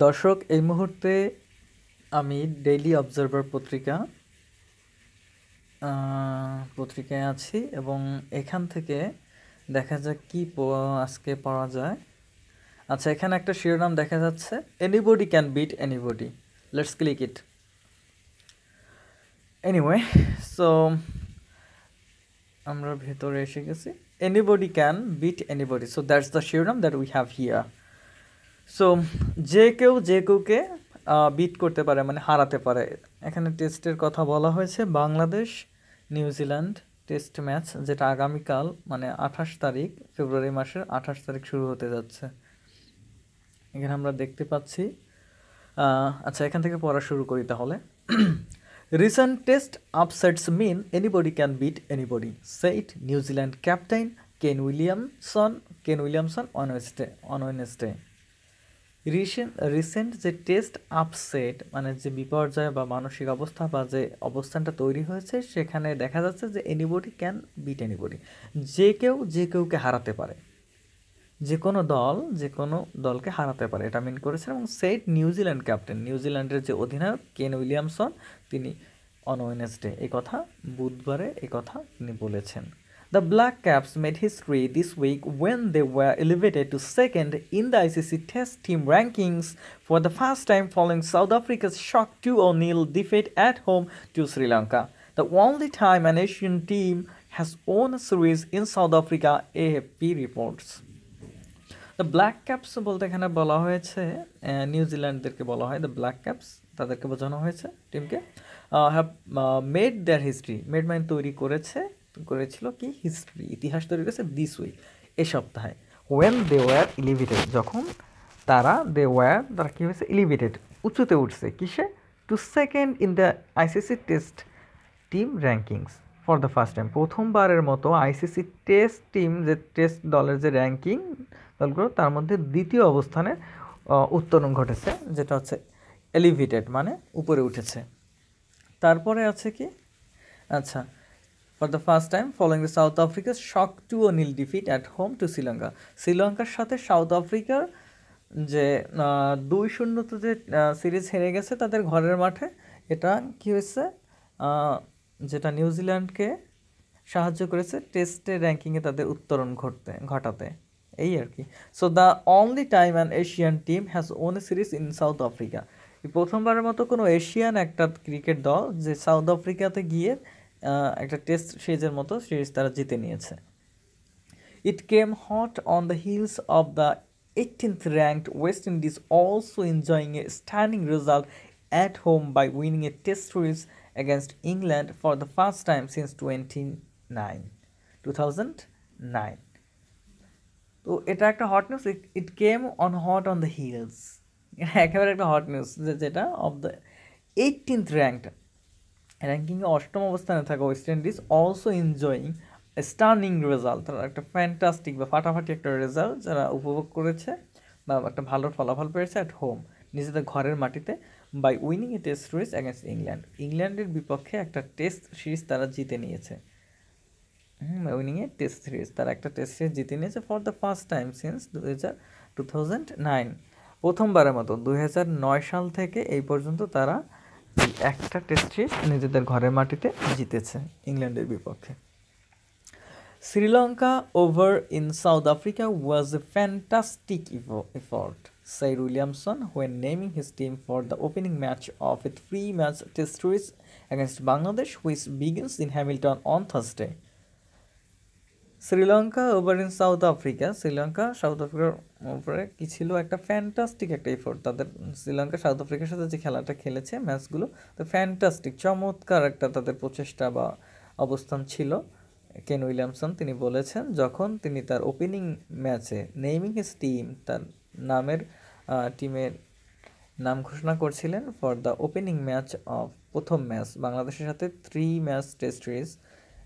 দর্শক এই মুহূর্তে আমি ডেইলি অবজারভার পত্রিকা পত্রিকায় আছি এবং এখান থেকে দেখা যাক কি আজকে পড়া যায় আচ্ছা এখানে একটা শিরোনাম দেখা যাচ্ছে anybody can beat anybody let's click it anyway so আমরা ভেতরে এসে গেছি anybody can beat anybody so that's the শিরোনাম that we have here so যে কেউ যে কেউকে বিট করতে পারে মানে হারাতে পারে এখানে টেস্টের কথা বলা হয়েছে বাংলাদেশ নিউজিল্যান্ড টেস্ট ম্যাচ যেটা আগামীকাল মানে আঠাশ তারিখ ফেব্রুয়ারি মাসের আঠাশ তারিখ শুরু হতে যাচ্ছে এখানে আমরা দেখতে পাচ্ছি আচ্ছা এখান থেকে পড়া শুরু করি তাহলে recent test upsets mean anybody can beat anybody said New Zealand captain Kane Williamson Kane Williamson on ওয়েস্টে অন ওয়েনসডে রিসেন্ট রিসেন্ট যে টেস্ট আপসেট মানে যে বিপর্যয় বা মানসিক অবস্থা বা যে অবস্থানটা তৈরি হয়েছে সেখানে দেখা যাচ্ছে যে এনিবডি ক্যান বিট এনিবডি যে কেউ যে কেউকে হারাতে পারে যে কোনো দল যে কোনো দলকে হারাতে পারে এটা মিন করেছেন এবং সেট নিউজিল্যান্ড ক্যাপ্টেন নিউজিল্যান্ডের যে অধিনায়ক কেন উইলিয়ামসন তিনি অন ওয়েনেসডে এ কথা বুধবারে এ কথা তিনি বলেছেন The Black Caps made history this week when they were elevated to second in the ICC Test Team rankings for the first time following South Africa's shock 2-0 defeat at home to Sri Lanka. The only time an Asian team has won a series in South Africa, AFP reports. The Black Caps বলতে এখানে বলা হয়েছে নিউজিল্যান্ডদেরকে বলা হয় the black caps তাদেরকে বোঝানো হয়েছে টিমকে have made their history made মাইন তৈরি করেছে করেছিল কি হিস্ট্রি ইতিহাস তৈরি করেছে দিস উইক এ সপ্তাহে ওয়েন দে ওয়ার ইলিভেটেড যখন তারা দে ওয়ার তারা কী হয়েছে ইলিভেটেড উঁচুতে উঠছে কিসে to second in the ICC test team rankings for the first time প্রথমবারের মতো আইসিসি টেস্ট টিম যে টেস্ট দলের যে র্যাঙ্কিং দলগুলো তার মধ্যে দ্বিতীয় অবস্থানে উত্তরণ ঘটেছে যেটা হচ্ছে এলিভেটেড মানে উপরে উঠেছে তারপরে আছে কি আচ্ছা for the first time following the South আফ্রিকার shock two o nil defeat at home to Sri Lanka শ্রীলঙ্কার সাথে সাউথ আফ্রিকার যে দুই শূন্যতে যে সিরিজ হেরে গেছে তাদের ঘরের মাঠে এটা কি হয়েছে যেটা নিউজিল্যান্ডকে সাহায্য করেছে টেস্টে র্যাঙ্কিংয়ে তাদের উত্তরণ ঘটতে ঘটাতে এই আর কি so the only time an Asian team has won a series in South Africa প্রথমবারের মতো কোনো এশিয়ান একটা ক্রিকেট দল যে সাউথ আফ্রিকাতে গিয়ে একটা টেস্ট সিরিজের মতো সিরিজ তারা জিতে নিয়েছে it came hot on the heels of the eighteenth ranked West Indies also enjoying a standing result at home by winning a test series against England for the first time since twenty nine two thousand nine তো এটা একটা hot news it came on hot on the heels একেবারে একটা hot news যেটা of the eighteenth ranked র্যাঙ্কিংয়ে অষ্টম অবস্থানে থাকা West Indies also enjoying stunning result তারা একটা ফ্যান্টাস্টিক বা ফাটাফাটি একটা রেজাল্ট যারা উপভোগ করেছে বা একটা ভালো ফলাফল পেয়েছে অ্যাট হোম নিজেদের ঘরের মাটিতে by winning a test series against England ইংল্যান্ডের বিপক্ষে একটা টেস্ট সিরিজ তারা জিতে নিয়েছে উইনিংয়ে টেস্ট সিরিজ তারা একটা টেস্ট সিরিজ জিতে নিয়েছে for the first time since দু হাজার টু থাউজেন্ড নাইন প্রথমবারের মতো দু হাজার নয় সাল থেকে এই পর্যন্ত তারা এই একটা টেস্টই নিজেদের ঘরের মাটিতে জিতেছে ইংল্যান্ডের বিপক্ষে Sri Lanka over in South Africa was a fantastic effort said Williamson when naming his team for the opening match of a three match test series against Bangladesh which begins in Hamilton on Thursday Sri Lanka over in South Africa Sri Lanka South আফ্রিকার উপরে কি ছিল একটা fantastic একটা effort তাদের Sri Lanka South আফ্রিকার সাথে যে খেলাটা খেলেছে ম্যাচগুলো তো ফ্যান্টাস্টিক চমৎকার একটা তাদের প্রচেষ্টা বা অবস্থান ছিল কেন উইলিয়ামসন তিনি বলেছেন যখন তিনি তার ওপেনিং ম্যাচে নেইমিং হিস টিম তার নামের টিমের নাম ঘোষণা করছিলেন for the opening match of প্রথম ম্যাচ বাংলাদেশের সাথে three match test series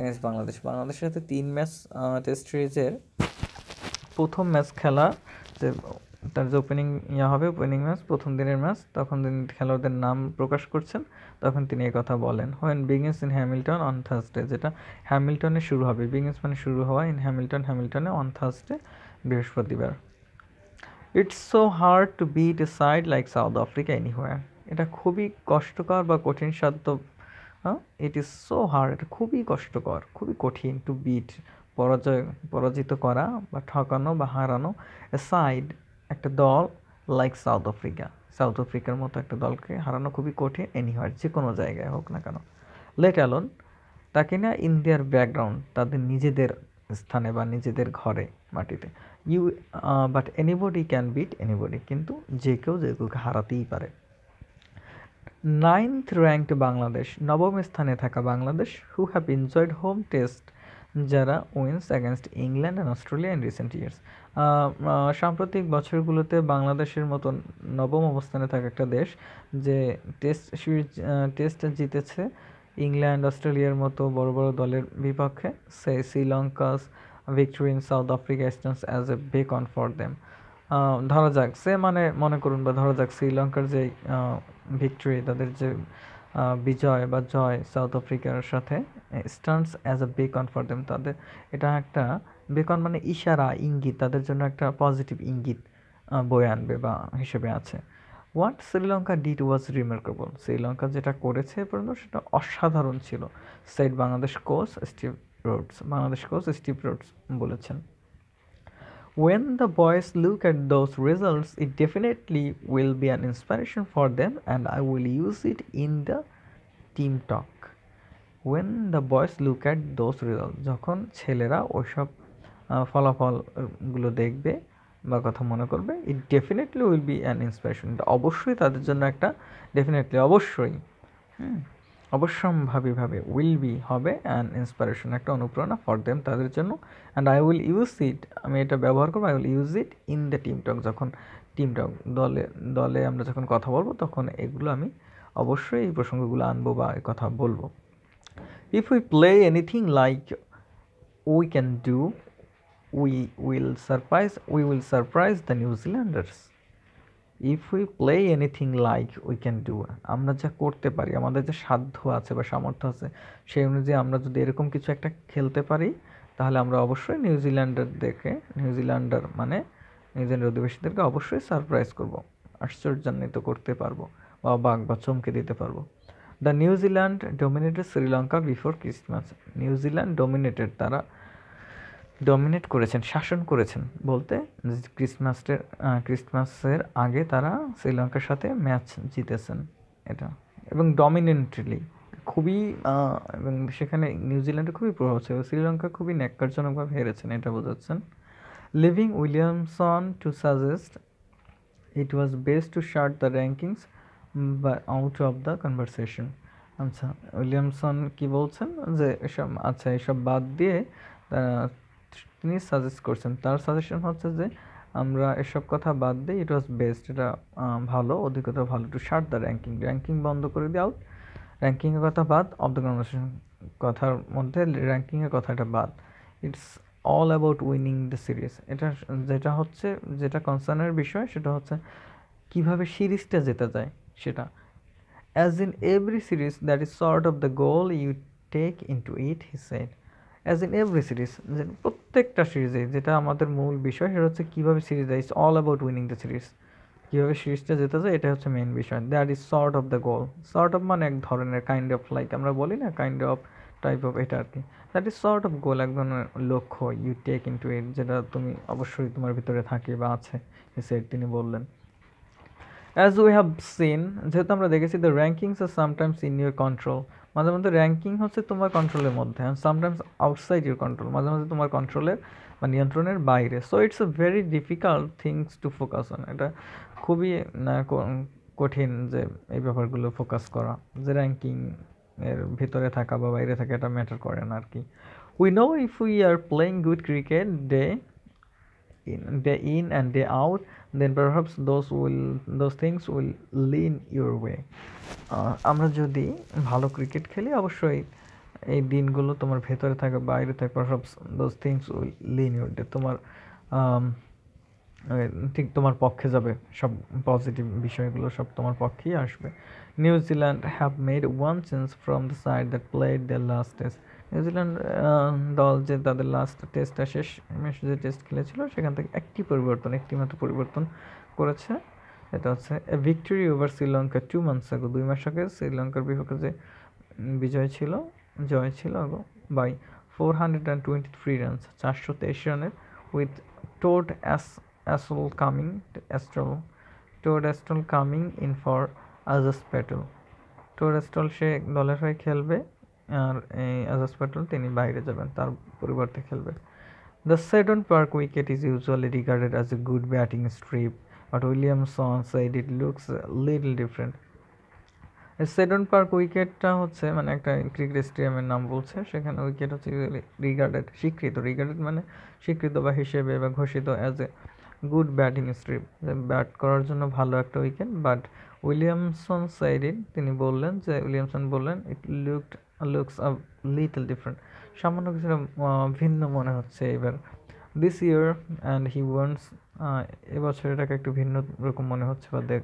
against Bangladesh বাংলাদেশের সাথে তিন ম্যাচ টেস্ট সিরিজের প্রথম ম্যাচ খেলা যে তার যে ওপেনিং ইয়া হবে ওপেনিং ম্যাচ প্রথম দিনের ম্যাচ তখন তিনি খেলোয়াড়দের নাম প্রকাশ করছেন তখন তিনি কথা বলেন when begins in Hamilton on Thursday যেটা হ্যামিল্টনে শুরু হবে বিগিনস মানে শুরু হওয়া ইন হ্যামিল্টন হ্যামিল্টনে অন থার্সডে বৃহস্পতিবার it's so hard to beat a side like South Africa anywhere এটা খুবই কষ্টকর বা কঠিন সাধ্য ইট ইজ সো হার্ড খুবই কষ্টকর খুবই কঠিন টু বিট পরাজয় পরাজিত করা বা ঠকানো বা হারানো সাইড একটা দল লাইক সাউথ আফ্রিকা সাউথ আফ্রিকার মতো একটা দলকে হারানো খুবই কঠিন এনিহার যে কোনো জায়গায় হোক না কেন লেট অ্যালোন তাকে না ইন্ডিয়ার ব্যাকগ্রাউন্ড তাদের নিজেদের স্থানে বা নিজেদের ঘরে মাটিতে you but anybody can beat anybody কিন্তু যে কেউ যে কেউকে হারাতেই পারে নাইনথ র্যাঙ্কড বাংলাদেশ নবম স্থানে থাকা Bangladesh who have enjoyed home test যারা wins against England and Australia in recent years সাম্প্রতিক বছরগুলোতে বাংলাদেশের মতো নবম অবস্থানে থাকা একটা দেশ যে টেস্ট সিরিজ টেস্ট জিতেছে ইংল্যান্ড অস্ট্রেলিয়ার মতো বড় বড় দলের বিপক্ষে say Sri Lanka's victory in South Africa stands as a beacon for them ধরা যাক সে মানে মনে করুন বা ধরা যাক শ্রীলঙ্কার যে ভিক্টরি তাদের যে বিজয় বা জয় সাউথ আফ্রিকার সাথে stands as a beacon for them তাদের এটা একটা বেকন মানে ইশারা ইঙ্গিত তাদের জন্য একটা পজিটিভ ইঙ্গিত বয়ে আনবে বা হিসেবে আছে what Sri Lanka did was remarkable Sri Lanka যেটা করেছে পর্যন্ত সেটা অসাধারণ ছিল said Bangladesh coach Steve Rhodes Bangladesh coach Steve Rhodes বলেছেন When the boys look at those results, it definitely will be an inspiration for them, and I will use it in the team talk when the boys look at those results যখন ছেলেরা ওইসব ফলাফলগুলো দেখবে বা কথা মনে করবে it definitely will be an inspiration এটা অবশ্যই তাদের জন্য একটা ডেফিনেটলি অবশ্যই হুম অবশ্যম্ভাবীভাবে উইল বি হবে অ্যান্ড ইন্সপিরেশন একটা অনুপ্রেরণা ফর দেম তাদের জন্য and I will use it আমি এটা ব্যবহার করবো I will use it in the team talk যখন টিম টক দলে দলে আমরা যখন কথা বলবো তখন এগুলো আমি অবশ্যই এই প্রসঙ্গগুলো আনবো বা কথা বলবো if we play anything like we can do we will surprise we will surprise the New Zealanders if we play anything like we can do আমরা যা করতে পারি আমাদের যে সাধ্য আছে বা সামর্থ্য আছে সেই অনুযায়ী আমরা যদি এরকম কিছু একটা খেলতে পারি তাহলে আমরা অবশ্যই নিউজিল্যান্ডারদেরকে নিউজিল্যান্ডার মানে নিউজিল্যান্ডের অধিবাসীদেরকে অবশ্যই সারপ্রাইজ করব আশ্চর্যান্বিত করতে পারবো বা বাঘ বা চমকে দিতে পারবো the New Zealand dominated Sri Lanka before Christmas New Zealand dominated তারা ডমিনেট করেছেন শাসন করেছেন বলতে ক্রিসমাসের ক্রিসমাসের আগে তারা শ্রীলঙ্কার সাথে ম্যাচ জিতেছেন এটা এবং ডমিনেন্টলি খুবই এবং সেখানে নিউজিল্যান্ডে খুবই প্রভাব ছিল শ্রীলঙ্কা খুবই ন্যাক্কারজনকভাবে হেরেছেন এটা বোঝাচ্ছেন leaving Williamson to suggest it was best to shut the rankings out of the দ্য কনভারসেশন আচ্ছা উইলিয়ামসন কি বলছেন যে এসব আচ্ছা এসব বাদ দিয়ে তিনি সাজেস্ট করছেন তার সাজেশন হচ্ছে যে আমরা এসব কথা বাদ দিই ইট ওয়াজ বেস্ট এটা ভালো অধিকতর ভালো to shut the ranking ranking বন্ধ করে দিয়ে আউট র্যাঙ্কিংয়ের কথা বাদ অফ দ্য কনভারসেশন কথার মধ্যে র্যাঙ্কিংয়ের কথাটা বাদ it's all about winning the series এটা যেটা হচ্ছে যেটা কনসার্নের বিষয় সেটা হচ্ছে কিভাবে সিরিজটা যেতে যায় সেটা as in every series that is sort of the goal you take in to it he said as in every series প্রত্যেকটা সিরিজে যেটা আমাদের মূল বিষয় সেটা হচ্ছে কীভাবে series is it's all about winning the series কীভাবে সিরিজটা যেতে যায় এটা হচ্ছে মেন বিষয় that is sort of the goal sort of মানে এক ধরনের কাইন্ড অফ লাইক আমরা বলি না কাইন্ড অফ টাইপ অফ এটা আর কি that is sort of goal এক ধরনের লক্ষ্য you take in to it যেটা তুমি অবশ্যই তোমার ভিতরে থাকে বা আছে সেট তিনি বললেন অ্যাজ উই হ্যাভ সিন যেহেতু আমরা দেখেছি the rankings are sometimes in your control মাঝে মধ্যে র্যাঙ্কিং হচ্ছে তোমার কন্ট্রোলের মধ্যে সামটাইমস আউটসাইড ইউর কন্ট্রোল মাঝে মাঝে তোমার কন্ট্রোলের বা নিয়ন্ত্রণের বাইরে so it's a very difficult things to focus on এটা খুবই কঠিন যে এই ব্যাপারগুলো ফোকাস করা যে র্যাঙ্কিং এর ভিতরে থাকা বা বাইরে থাকা এটা ম্যাটার করে না আর কি we know if we are playing good cricket day in day in and day out then perhaps those will those things will lean your way uh, আমরা যদি ভালো ক্রিকেট খেলি অবশ্যই এই দিনগুলো তোমার ভেতরে থাকে বাইরে থাকে perhaps those things will lean your day তোমার um, ঠিক তোমার পক্ষে যাবে সব পজিটিভ বিষয়গুলো সব তোমার পক্ষেই আসবে New Zealand have made one change from the side that played the last test New Zealand দল যে তাদের লাস্ট টেস্টটা শেষ মেশ যে টেস্ট খেলেছিল সেখান থেকে একটি পরিবর্তন একটি মাত্র পরিবর্তন করেছে এটা হচ্ছে victory over Sri Lanka two months ago দুই মাস আগে শ্রীলঙ্কার বিপক্ষে যে বিজয় ছিল জয় ছিল by four hundred and twenty three runs চারশো তেইশ রানের উইথ টোড অ্যাস Astle coming Astle Todd Astle coming in for Ajaz Patel towed অ্যাস্ট্রল সে দলের হয়ে খেলবে আর এই আজাজ প্যাটেল তিনি বাইরে যাবেন তার পরিবর্তে খেলবেন the Seddon Park wicket is usually regarded as a good batting strip but Williamson said it looks little different Seddon Park উইকেটটা হচ্ছে মানে একটা ক্রিকেট স্টেডিয়ামের নাম বলছে সেখানে উইকেট হচ্ছে রিগার্ডেড স্বীকৃত রিগার্ডেড মানে স্বীকৃত বা হিসেবে বা ঘোষিত as a good batting strip bat করার জন্য ভালো একটা উইকেট বাট উইলিয়ামসন সাইড তিনি বললেন যে উইলিয়ামসন বললেন it looked looks a little different সামান্য কিছুটা ভিন্ন মনে হচ্ছে এবার this year and he once এবছর এটাকে একটু ভিন্ন রকম মনে হচ্ছে বা দেখ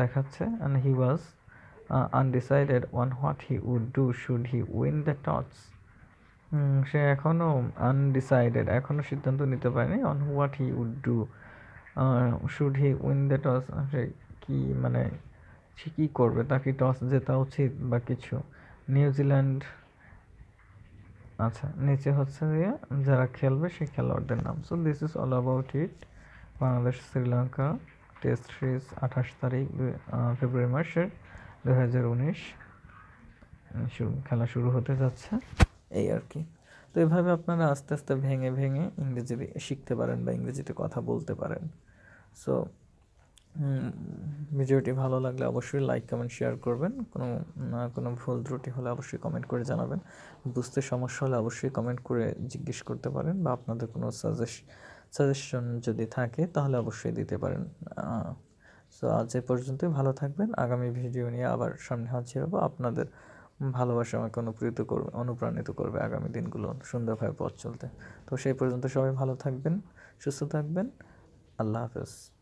দেখাচ্ছে and he was undecided on what he would do should he win the toss সে এখনও আনডিসাইডেড এখনও সিদ্ধান্ত নিতে পারেনি on what he would do should he win the toss সে কী মানে সে কী করবে তাকে টস জেতা উচিত বা কিছু নিউজিল্যান্ড আচ্ছা নিচে হচ্ছে যে যারা খেলবে সেই খেলোয়াড়দের নাম so this is all about it Bangladesh Sri Lanka test series আঠাশ তারিখ ফেব্রুয়ারি মাসের দু হাজার উনিশ শুরু খেলা শুরু হতে যাচ্ছে এই আর কি তো এভাবে আপনারা আস্তে আস্তে ভেঙে ভেঙে ইংরেজি শিখতে পারেন বা ইংরেজিতে কথা বলতে পারেন সো ভিডিওটি ভালো লাগলে অবশ্যই লাইক কমেন্ট শেয়ার করবেন কোনো কোনো ভুল ত্রুটি হলে অবশ্যই কমেন্ট করে জানাবেন বুঝতে সমস্যা হলে অবশ্যই কমেন্ট করে জিজ্ঞেস করতে পারেন বা আপনাদের কোনো সাজেশ সাজেশন যদি থাকে তাহলে অবশ্যই দিতে পারেন সো আজ এ পর্যন্তই ভালো থাকবেন আগামী ভিডিও নিয়ে আবার সামনে হাজির হবো আপনাদের ভালোবাসা আমাকে অনুপ্রিত করবে অনুপ্রাণিত করবে আগামী দিনগুলো সুন্দরভাবে পথ চলতে তো সেই পর্যন্ত সবাই ভালো থাকবেন সুস্থ থাকবেন আল্লাহ হাফেজ